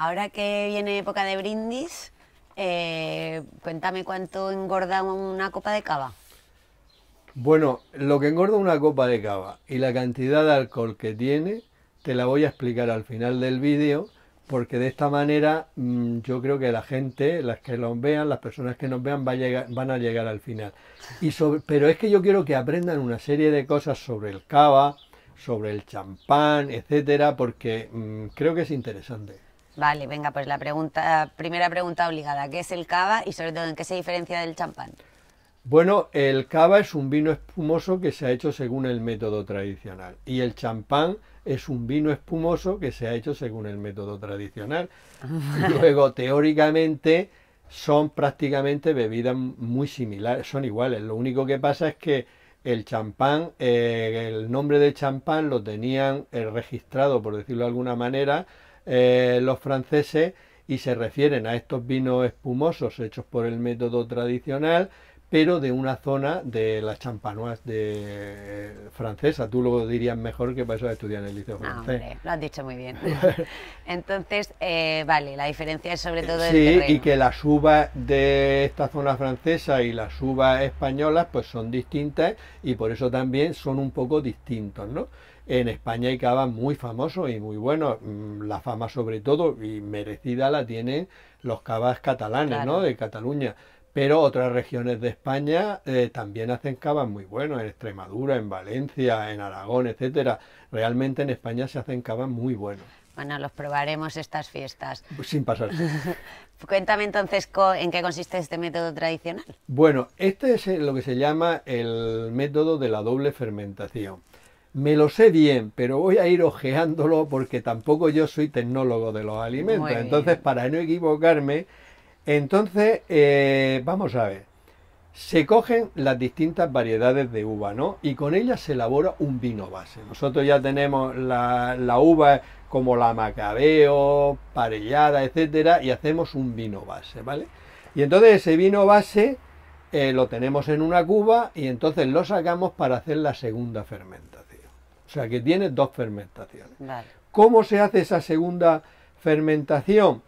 Ahora que viene época de brindis, eh, cuéntame cuánto engorda una copa de cava. Bueno, lo que engorda una copa de cava y la cantidad de alcohol que tiene, te la voy a explicar al final del vídeo, porque de esta manera mm, yo creo que la gente, las que los vean, las personas que nos vean va a llegar, van a llegar al final. Y pero es que yo quiero que aprendan una serie de cosas sobre el cava, sobre el champán, etcétera, porque mm, creo que es interesante. Vale, venga, pues la pregunta, primera pregunta obligada, ¿qué es el cava y sobre todo en qué se diferencia del champán? Bueno, el cava es un vino espumoso que se ha hecho según el método tradicional y el champán es un vino espumoso que se ha hecho según el método tradicional. Luego, teóricamente, son prácticamente bebidas muy similares, son iguales. Lo único que pasa es que el champán, eh, el nombre de champán lo tenían eh, registrado, por decirlo de alguna manera, eh, los franceses y se refieren a estos vinos espumosos hechos por el método tradicional pero de una zona de las champanoas de eh, francesa. Tú lo dirías mejor que para a estudiar en el liceo ah, francés. Hombre, lo has dicho muy bien. Entonces, eh, vale, la diferencia es sobre eh, todo el terreno. y que las uvas de esta zona francesa y las uvas españolas pues son distintas y por eso también son un poco distintos, ¿no? En España hay cava muy famosos y muy buenos. Mm, la fama sobre todo y merecida la tienen los cavas catalanes, ¿no? De Cataluña pero otras regiones de España eh, también hacen cava muy bueno, en Extremadura, en Valencia, en Aragón, etcétera. Realmente en España se hacen cava muy buenos. Bueno, los probaremos estas fiestas. Pues sin pasar. Cuéntame entonces en qué consiste este método tradicional. Bueno, este es lo que se llama el método de la doble fermentación. Me lo sé bien, pero voy a ir ojeándolo porque tampoco yo soy tecnólogo de los alimentos. Entonces, para no equivocarme, entonces, eh, vamos a ver. Se cogen las distintas variedades de uva, ¿no? Y con ellas se elabora un vino base. Nosotros ya tenemos la, uva como la macabeo, parellada, etcétera, y hacemos un vino base, ¿vale? Y entonces ese vino base eh, lo tenemos en una cuba y entonces lo sacamos para hacer la segunda fermentación. O sea que tiene dos fermentaciones. ¿Cómo se hace esa segunda fermentación?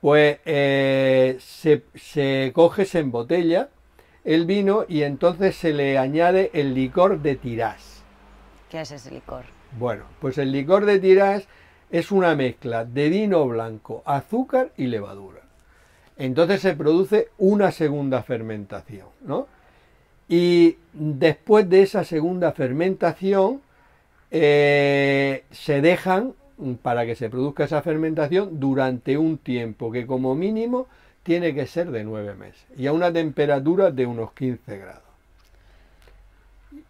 pues eh, se, coge, se botella el vino y entonces se le añade el licor de tirás. ¿Qué es ese licor? Bueno, pues el licor de tirás es una mezcla de vino blanco, azúcar y levadura. Entonces se produce una segunda fermentación, ¿no? Y después de esa segunda fermentación eh, se dejan para que se produzca esa fermentación durante un tiempo que como mínimo tiene que ser de nueve meses y a una temperatura de unos 15 grados.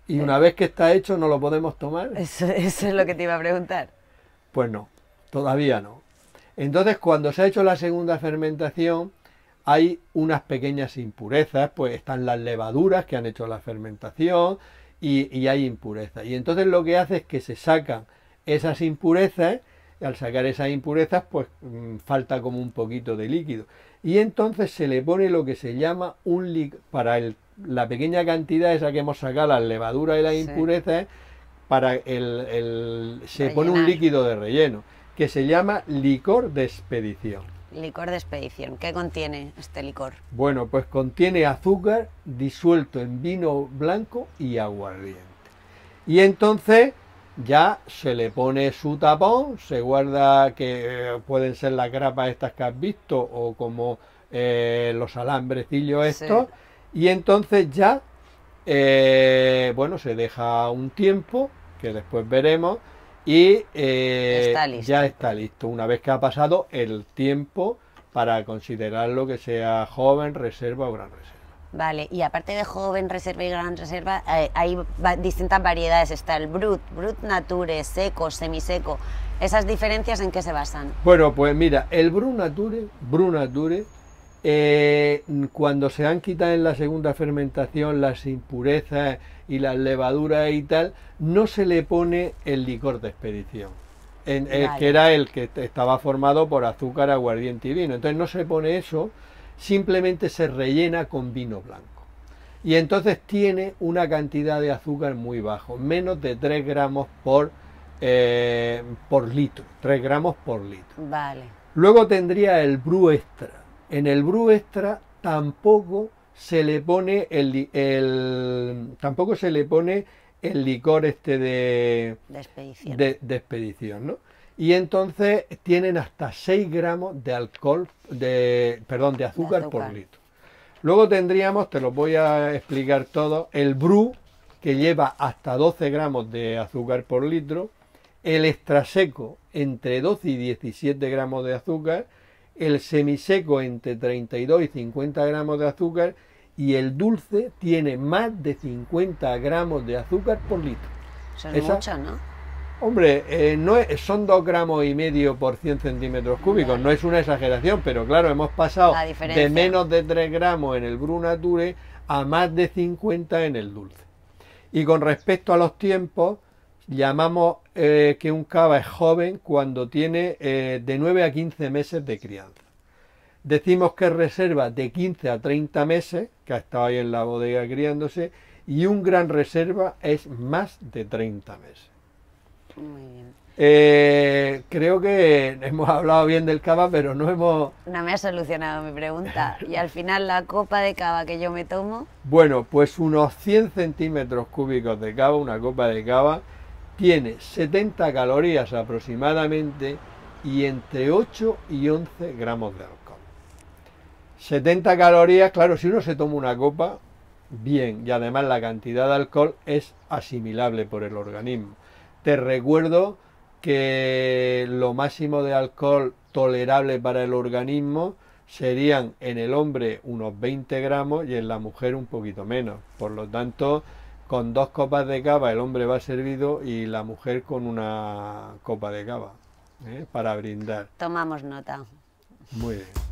Y eh. una vez que está hecho, ¿no lo podemos tomar? Eso, es lo que te iba a preguntar. Pues no, todavía no. Entonces, cuando se ha hecho la segunda fermentación, hay unas pequeñas impurezas, pues están las levaduras que han hecho la fermentación y, y hay impurezas. Y entonces lo que hace es que se sacan esas impurezas, al sacar esas impurezas, pues mm, falta como un poquito de líquido. Y entonces se le pone lo que se llama un líquido, para la pequeña cantidad esa que hemos sacado, las levaduras y las impurezas, para se pone un líquido de relleno, que se llama licor de expedición. Licor de expedición, ¿qué contiene este licor? Bueno, pues contiene azúcar disuelto en vino blanco y aguardiente. Y entonces ya se le pone su tapón, se guarda que eh, pueden ser las grapas estas que has visto o como eh, los alambrecillos estos y entonces ya, eh, bueno, se deja un tiempo que después veremos y ya está listo una vez que ha pasado el tiempo para considerarlo que sea joven, reserva o gran reserva. Vale, y aparte de joven, reserva y gran reserva, eh, hay, distintas variedades. Está el brut, brut nature, seco, semiseco. ¿Esas diferencias en qué se basan? Bueno, pues mira, el brut nature, brut nature eh, cuando se han quitado en la segunda fermentación las impurezas y las levaduras y tal, no se le pone el licor de expedición. Eh, que era el que estaba formado por azúcar, aguardiente y vino. Entonces no se pone eso simplemente se rellena con vino blanco. Y entonces tiene una cantidad de azúcar muy bajo, menos de 3 gramos por, eh, por litro, 3 gramos por litro. Vale. Luego tendría el bru extra. En el bru extra tampoco se le pone el, tampoco se le pone el licor este de, expedición, de, de expedición ¿no? y entonces tienen hasta 6 gramos de alcohol, de, perdón, de azúcar, por litro. Luego tendríamos, te lo voy a explicar todo, el brú, que lleva hasta 12 gramos de azúcar por litro, el extraseco entre 12 y 17 gramos de azúcar, el semiseco entre 32 y 50 gramos de azúcar y el dulce tiene más de 50 gramos de azúcar por litro. Son ¿no? Hombre, eh, no son 2 gramos y medio por 100 centímetros cúbicos, no es una exageración, pero claro, hemos pasado de menos de 3 gramos en el Brunature a más de 50 en el dulce. Y con respecto a los tiempos, llamamos eh, que un cava es joven cuando tiene eh, de 9 a 15 meses de crianza. Decimos que reserva de 15 a 30 meses, que ha estado ahí en la bodega criándose, y un gran reserva es más de 30 meses. Eh, creo que hemos hablado bien del cava, pero no hemos... No me ha solucionado mi pregunta. Y al final la copa de cava que yo me tomo... Bueno, pues unos 100 centímetros cúbicos de cava, una copa de cava, tiene 70 calorías aproximadamente y entre 8 y 11 gramos de alcohol. 70 calorías, claro, si uno se toma una copa, bien, y además la cantidad de alcohol es asimilable por el organismo. Te recuerdo que lo máximo de alcohol tolerable para el organismo serían en el hombre unos 20 gramos y en la mujer un poquito menos. Por lo tanto, con dos copas de cava el hombre va servido y la mujer con una copa de cava ¿eh? para brindar. Tomamos nota. Muy bien.